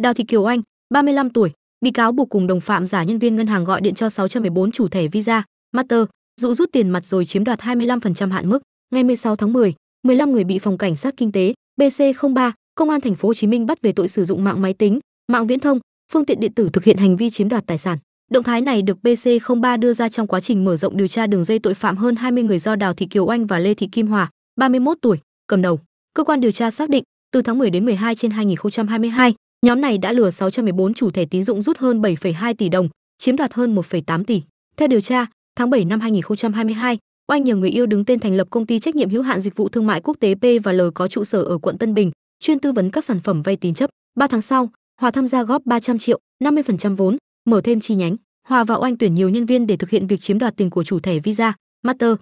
Đào Thị Kiều Anh, 35 tuổi, bị cáo buộc cùng đồng phạm giả nhân viên ngân hàng gọi điện cho 614 chủ thẻ Visa, Master, dụ rút tiền mặt rồi chiếm đoạt 25% hạn mức. Ngày 16 tháng 10, 15 người bị phòng cảnh sát kinh tế BC03, công an thành phố Hồ Chí Minh bắt về tội sử dụng mạng máy tính, mạng viễn thông, phương tiện điện tử thực hiện hành vi chiếm đoạt tài sản. Động thái này được BC03 đưa ra trong quá trình mở rộng điều tra đường dây tội phạm hơn 20 người do Đào Thị Kiều Anh và Lê Thị Kim Hòa, 31 tuổi, cầm đầu. Cơ quan điều tra xác định, từ tháng 10 đến 12 trên 2022, Nhóm này đã lừa 614 chủ thẻ tín dụng rút hơn 7,2 tỷ đồng, chiếm đoạt hơn 1,8 tỷ. Theo điều tra, tháng 7 năm 2022, Oanh nhờ người yêu đứng tên thành lập công ty trách nhiệm hữu hạn dịch vụ thương mại quốc tế P và P&L có trụ sở ở quận Tân Bình, chuyên tư vấn các sản phẩm vay tín chấp. 3 tháng sau, Hòa tham gia góp 300 triệu, 50% vốn, mở thêm chi nhánh. Hòa và Oanh tuyển nhiều nhân viên để thực hiện việc chiếm đoạt tiền của chủ thẻ Visa, Master,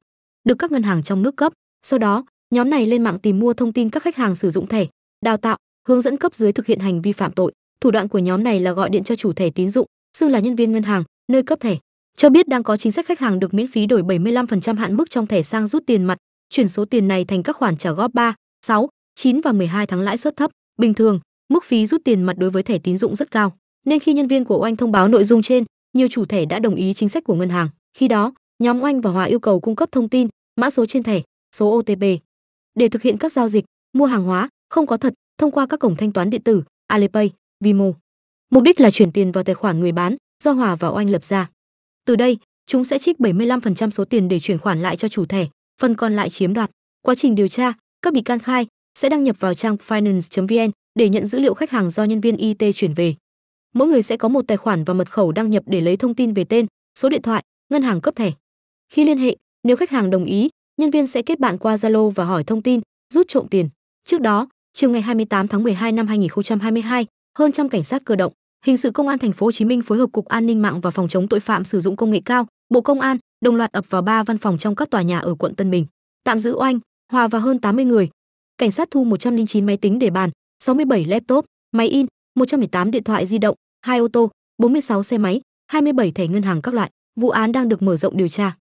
được các ngân hàng trong nước cấp. Sau đó, nhóm này lên mạng tìm mua thông tin các khách hàng sử dụng thẻ, đào tạo, hướng dẫn cấp dưới thực hiện hành vi phạm tội thủ đoạn của nhóm này là gọi điện cho chủ thẻ tín dụng xưng là nhân viên ngân hàng nơi cấp thẻ cho biết đang có chính sách khách hàng được miễn phí đổi 75% hạn mức trong thẻ sang rút tiền mặt chuyển số tiền này thành các khoản trả góp 3, 6, 9 và 12 tháng lãi suất thấp bình thường mức phí rút tiền mặt đối với thẻ tín dụng rất cao nên khi nhân viên của oanh thông báo nội dung trên nhiều chủ thẻ đã đồng ý chính sách của ngân hàng khi đó nhóm oanh và hòa yêu cầu cung cấp thông tin mã số trên thẻ số otp để thực hiện các giao dịch mua hàng hóa không có thật thông qua các cổng thanh toán điện tử Alipay, Vimo. Mục đích là chuyển tiền vào tài khoản người bán do Hòa và Oanh lập ra. Từ đây, chúng sẽ trích 75% số tiền để chuyển khoản lại cho chủ thẻ, phần còn lại chiếm đoạt. Quá trình điều tra, các bị can khai sẽ đăng nhập vào trang finance.vn để nhận dữ liệu khách hàng do nhân viên IT chuyển về. Mỗi người sẽ có một tài khoản và mật khẩu đăng nhập để lấy thông tin về tên, số điện thoại, ngân hàng cấp thẻ. Khi liên hệ, nếu khách hàng đồng ý, nhân viên sẽ kết bạn qua Zalo và hỏi thông tin, rút trộm tiền. Trước đó, Chiều ngày 28 tháng 12 năm 2022, hơn trăm cảnh sát cơ động, hình sự công an thành phố Hồ Chí Minh phối hợp cục an ninh mạng và phòng chống tội phạm sử dụng công nghệ cao, Bộ Công an đồng loạt ập vào ba văn phòng trong các tòa nhà ở quận Tân Bình, tạm giữ Oanh, Hòa và hơn 80 người. Cảnh sát thu 109 máy tính để bàn, 67 laptop, máy in, 118 điện thoại di động, hai ô tô, 46 xe máy, 27 thẻ ngân hàng các loại. Vụ án đang được mở rộng điều tra.